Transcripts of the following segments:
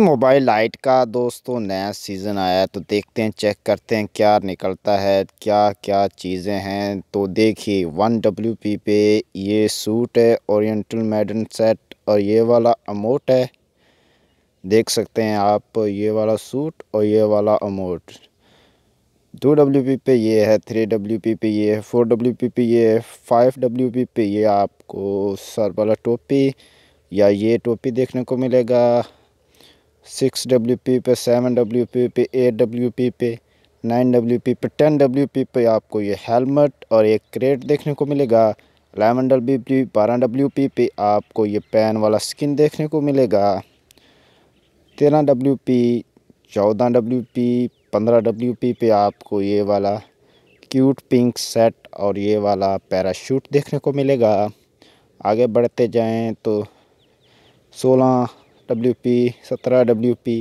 mobile light का दोस्तों नया सीज़न आया है तो देखते हैं चेक करते हैं क्या निकलता है क्या क्या चीज़ें हैं तो देखिए वन डब्ल्यू पी पे ये सूट है ओरिएंटल मेडन सेट और ये वाला अमोट है देख सकते हैं आप ये वाला सूट और ये वाला अमोट टू डब्ल्यू पी पे ये है थ्री डब्ल्यू पी पे ये है फोर डब्ल्यू पी पे ये है फाइव डब्ल्यू पी पे ये आपको सर वाला टोपी या ये टोपी देखने को मिलेगा सिक्स डब्ल्यू पी पे सेवन डब्ल्यू पी पे एट डब्ल्यू पी पे नाइन डब्ल्यू पी पे टेन डब्ल्यू पी पे आपको ये हेलमेट और एक क्रेट देखने को मिलेगा एलेवन डब्ल्यू पी बारह डब्ल्यू पी पे आपको ये पेन वाला स्किन देखने को मिलेगा तेरह डब्ल्यू पी चौदह डब्ल्यू पी पंद्रह डब्ल्यू पी पे आपको ये वाला क्यूट पिंक सेट और ये वाला पैराशूट देखने को मिलेगा आगे बढ़ते जाएँ तो सोलह डब्ल्यू पी सत्रह डब्ल्यू पी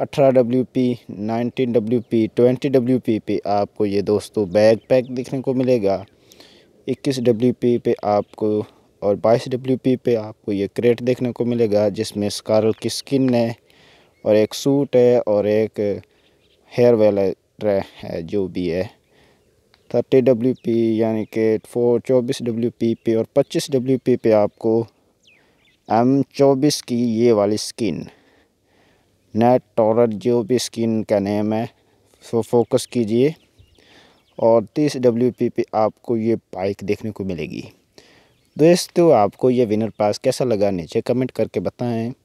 अठारह W P nineteen W P twenty W P पे आपको ये दोस्तों बैग पैक देखने को मिलेगा इक्कीस डब्ल्यू पी पे आपको और बाईस डब्ल्यू पी पे आपको ये क्रेट देखने को मिलेगा जिसमें स्कारल की स्किन है और एक सूट है और एक हेयर वेलर है जो भी है थर्टी डब्ल्यू पी यानी कि फोर चौबीस डब्ल्यू पी पे और पच्चीस डब्ल्यू पी पे आपको एम चौबीस की ये वाली स्किन नेट टॉर जो भी स्किन का नेम है सो फोकस कीजिए और तीस डब्ल्यू पी पे आपको ये बाइक देखने को मिलेगी दोस्तों आपको ये विनर पास कैसा लगा नीचे कमेंट करके बताएं